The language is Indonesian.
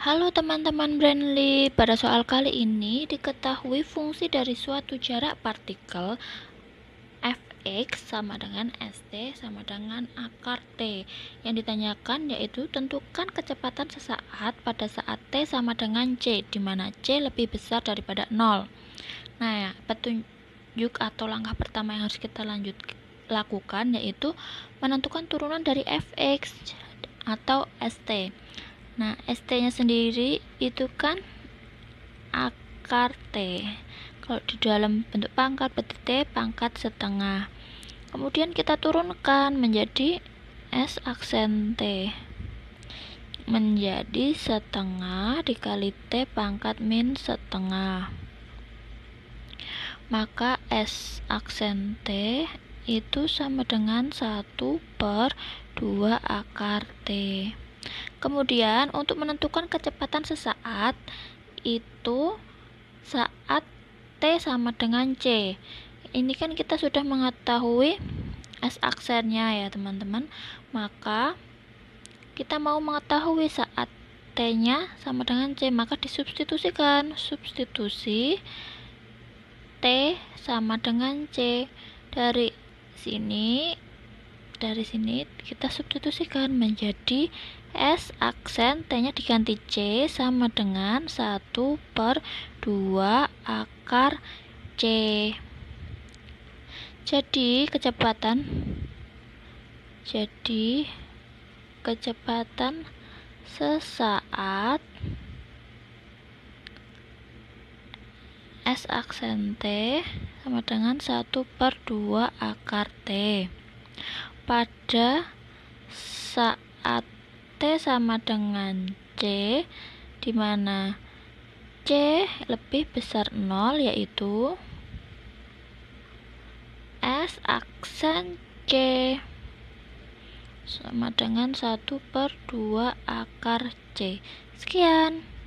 Halo teman-teman Brandly, pada soal kali ini diketahui fungsi dari suatu jarak partikel fx sama dengan st sama dengan akar t. Yang ditanyakan yaitu tentukan kecepatan sesaat pada saat t sama dengan c, di mana c lebih besar daripada 0. Nah, petunjuk atau langkah pertama yang harus kita lanjut lakukan yaitu menentukan turunan dari fx atau st. Nah, ST-nya sendiri itu kan akar T. Kalau di dalam bentuk pangkat berarti T, pangkat setengah. Kemudian kita turunkan menjadi S aksen T. Menjadi setengah dikali T pangkat min setengah. Maka S aksen T itu sama dengan 1 per 2 akar T. Kemudian untuk menentukan kecepatan sesaat itu saat T sama dengan C. Ini kan kita sudah mengetahui S aksennya ya teman-teman. Maka kita mau mengetahui saat T-nya sama dengan C, maka disubstitusikan. Substitusi T sama dengan C. Dari sini dari sini kita substitusikan menjadi S aksen T-nya diganti C sama dengan 1 per 2 akar C jadi kecepatan jadi kecepatan sesaat S aksen T sama dengan 1 per 2 akar T pada saat T sama dengan C di mana C lebih besar 0 yaitu S aksen C sama dengan 1 per 2 akar C sekian